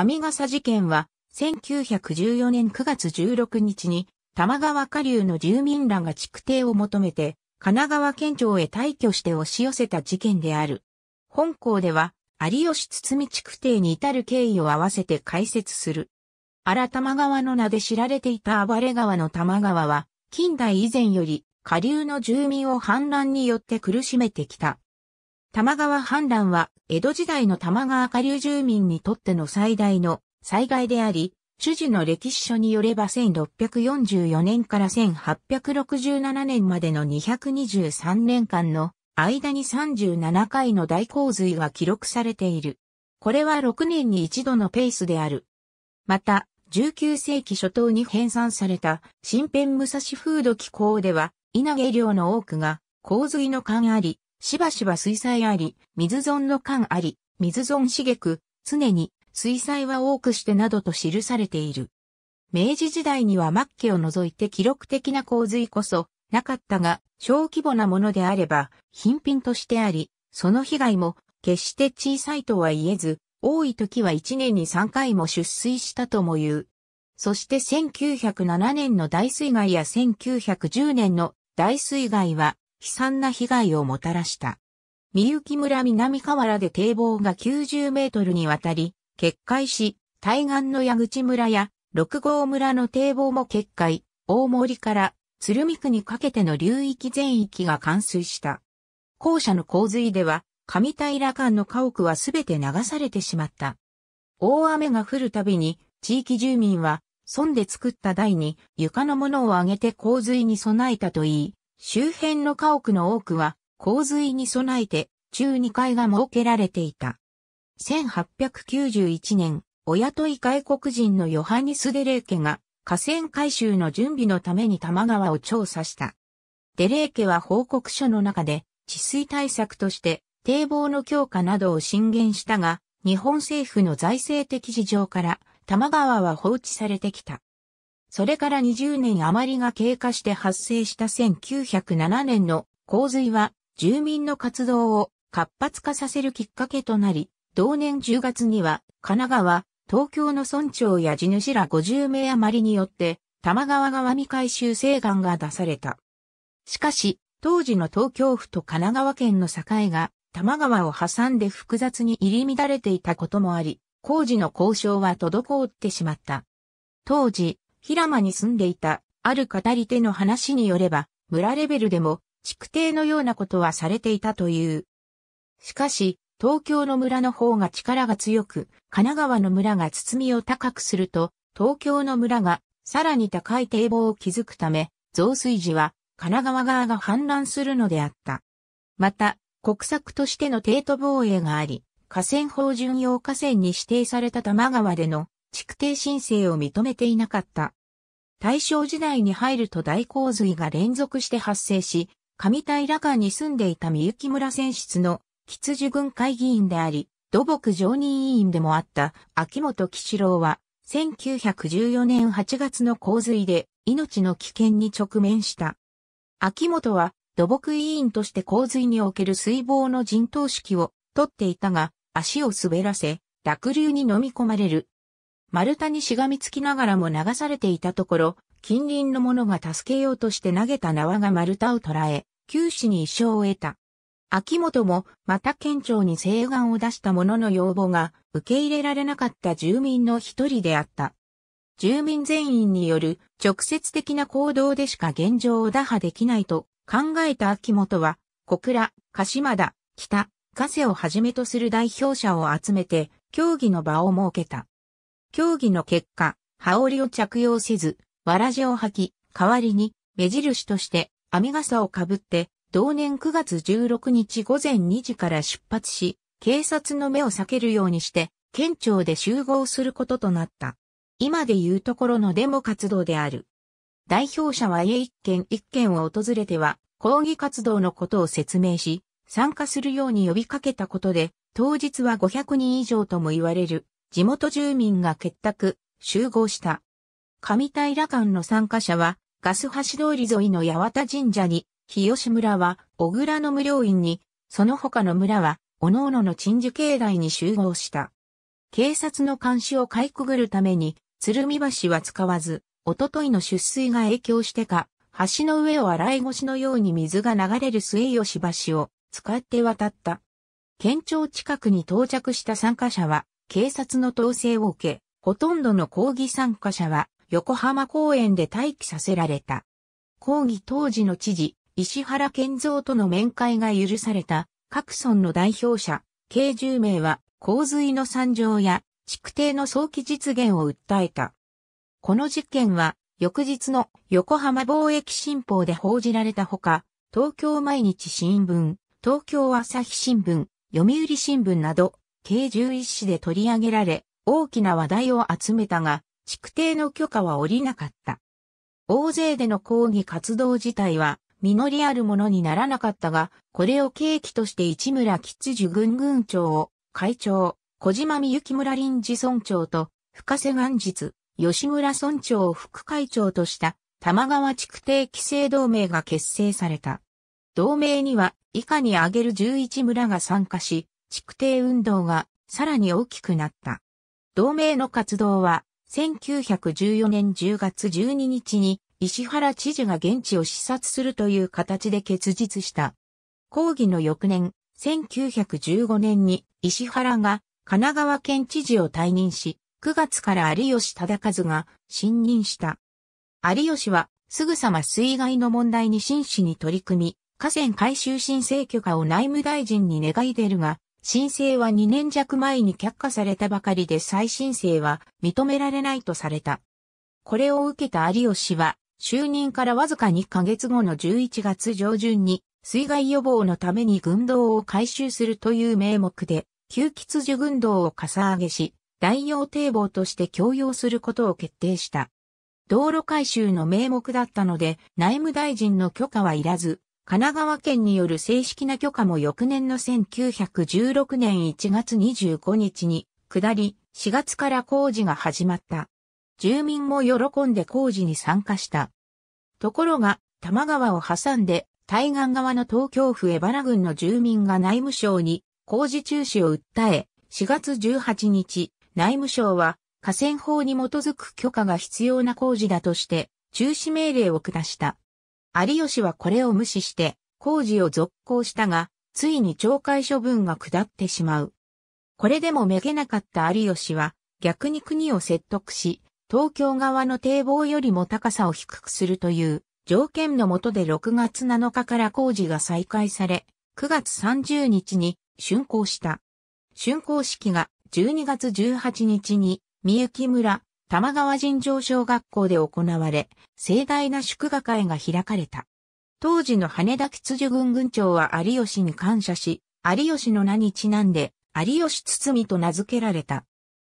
ア笠事件は、1914年9月16日に、玉川下流の住民らが築堤を求めて、神奈川県庁へ退去して押し寄せた事件である。本校では、有吉堤築堤に至る経緯を合わせて解説する。荒玉川の名で知られていた暴れ川の玉川は、近代以前より下流の住民を氾濫によって苦しめてきた。玉川氾濫は、江戸時代の玉川下流住民にとっての最大の災害であり、主事の歴史書によれば1644年から1867年までの223年間の間に37回の大洪水が記録されている。これは6年に一度のペースである。また、19世紀初頭に編纂された新編武蔵風土紀行では、稲毛量の多くが洪水の間あり、しばしば水彩あり、水損の間あり、水損茂く、常に水彩は多くしてなどと記されている。明治時代には末期を除いて記録的な洪水こそなかったが、小規模なものであれば、貧品としてあり、その被害も決して小さいとは言えず、多い時は1年に3回も出水したとも言う。そして1907年の大水害や1910年の大水害は悲惨な被害をもたらした。三幸村南河原で堤防が90メートルにわたり、決壊し、対岸の矢口村や六郷村の堤防も決壊、大森から鶴見区にかけての流域全域が冠水した。校舎の洪水では、上平間の家屋はすべて流されてしまった。大雨が降るたびに、地域住民は、村で作った台に床のものをあげて洪水に備えたといい、周辺の家屋の多くは洪水に備えて中2階が設けられていた。1891年、お雇い外国人のヨハニス・デレーケが河川改修の準備のために多摩川を調査した。デレーケは報告書の中で治水対策として堤防の強化などを進言したが、日本政府の財政的事情から多摩川は放置されてきた。それから20年余りが経過して発生した1907年の洪水は住民の活動を活発化させるきっかけとなり、同年10月には神奈川、東京の村長や地主ら50名余りによって玉川川未回収請願が出された。しかし、当時の東京府と神奈川県の境が玉川を挟んで複雑に入り乱れていたこともあり、工事の交渉は滞ってしまった。当時、平間に住んでいた、ある語り手の話によれば、村レベルでも、築堤のようなことはされていたという。しかし、東京の村の方が力が強く、神奈川の村が包みを高くすると、東京の村がさらに高い堤防を築くため、増水時は神奈川側が氾濫するのであった。また、国策としての帝都防衛があり、河川法準用河川に指定された多摩川での築堤申請を認めていなかった。大正時代に入ると大洪水が連続して発生し、上平間に住んでいた三幸村選出の吉樹軍会議員であり、土木常任委員でもあった秋元喜四郎は、1914年8月の洪水で命の危険に直面した。秋元は土木委員として洪水における水防の陣頭指揮を取っていたが、足を滑らせ、濁流に飲み込まれる丸太にしがみつきながらも流されていたところ、近隣の者が助けようとして投げた縄が丸太を捉え、九死に一生を得た。秋元もまた県庁に請願を出した者の要望が受け入れられなかった住民の一人であった。住民全員による直接的な行動でしか現状を打破できないと考えた秋元は、小倉、鹿島田、北、加瀬をはじめとする代表者を集めて、協議の場を設けた。競技の結果、羽織を着用せず、わらじを履き、代わりに目印として網傘をかぶって、同年9月16日午前2時から出発し、警察の目を避けるようにして、県庁で集合することとなった。今でいうところのデモ活動である。代表者は家一軒一軒を訪れては、抗議活動のことを説明し、参加するように呼びかけたことで、当日は500人以上とも言われる地元住民が結託、集合した。上平間の参加者は、ガス橋通り沿いの八幡神社に、日吉村は小倉の無料院に、その他の村は、各々の鎮守境内に集合した。警察の監視をかいくぐるために、鶴見橋は使わず、おとといの出水が影響してか、橋の上を洗い越しのように水が流れる水吉橋を使って渡った。県庁近くに到着した参加者は、警察の統制を受け、ほとんどの抗議参加者は横浜公園で待機させられた。抗議当時の知事、石原健三との面会が許された各村の代表者、計10名は洪水の惨状や築堤の早期実現を訴えた。この事件は翌日の横浜貿易新報で報じられたほか、東京毎日新聞、東京朝日新聞、読売新聞など計11紙で取り上げられ、大きな話題を集めたが、築堤の許可は下りなかった。大勢での抗議活動自体は、実りあるものにならなかったが、これを契機として市村吉樹軍軍長を、会長、小島美き村臨時村長と、深瀬元日、吉村村長を副会長とした、玉川築堤規制同盟が結成された。同盟には、以下に挙げる11村が参加し、築堤運動がさらに大きくなった。同盟の活動は、1914年10月12日に石原知事が現地を視察するという形で結実した。抗議の翌年、1915年に石原が神奈川県知事を退任し、9月から有吉忠和が信任した。有吉はすぐさま水害の問題に真摯に取り組み、河川改修申請許可を内務大臣に願い出るが、申請は2年弱前に却下されたばかりで再申請は認められないとされた。これを受けた有吉は、就任からわずか2ヶ月後の11月上旬に、水害予防のために軍道を改修するという名目で、旧吉樹軍道をかさ上げし、代用堤防として供用することを決定した。道路改修の名目だったので、内務大臣の許可はいらず、神奈川県による正式な許可も翌年の1916年1月25日に、下り、4月から工事が始まった。住民も喜んで工事に参加した。ところが、多摩川を挟んで、対岸側の東京府江原郡の住民が内務省に工事中止を訴え、4月18日、内務省は河川法に基づく許可が必要な工事だとして、中止命令を下した。有吉はこれを無視して、工事を続行したが、ついに懲戒処分が下ってしまう。これでもめげなかった有吉は、逆に国を説得し、東京側の堤防よりも高さを低くするという条件のもとで6月7日から工事が再開され、9月30日に竣工した。竣工式が12月18日に三雪村玉川尋常小学校で行われ、盛大な祝賀会が開かれた。当時の羽田吉樹軍軍長は有吉に感謝し、有吉の名にちなんで、有吉堤と名付けられた。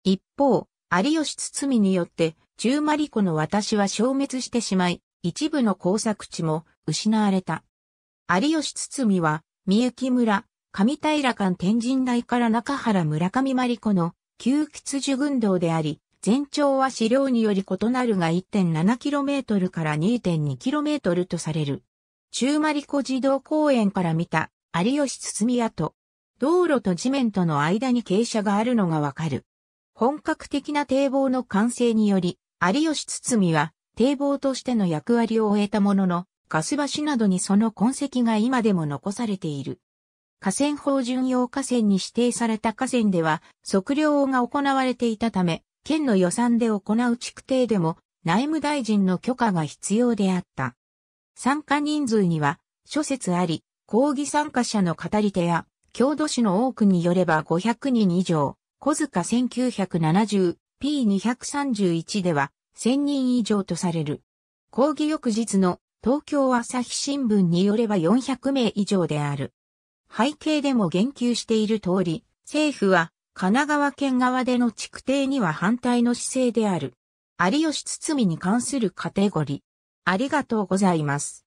一方、有吉堤によって、中間里湖の私は消滅してしまい、一部の工作地も失われた。有吉堤は、三幸村、上平間天神台から中原村上真理子の旧吉樹軍道であり、全長は資料により異なるが 1.7km から 2.2km とされる。中丸里湖児童公園から見た有吉堤跡。道路と地面との間に傾斜があるのがわかる。本格的な堤防の完成により、有吉堤は堤防としての役割を終えたものの、ガス橋などにその痕跡が今でも残されている。河川法巡用河川に指定された河川では測量が行われていたため、県の予算で行う築堤でも内務大臣の許可が必要であった。参加人数には諸説あり、抗議参加者の語り手や、郷土史の多くによれば500人以上、小塚 1970P231 では1000人以上とされる。抗議翌日の東京朝日新聞によれば400名以上である。背景でも言及している通り、政府は神奈川県側での築堤には反対の姿勢である。有吉堤に関するカテゴリー。ありがとうございます。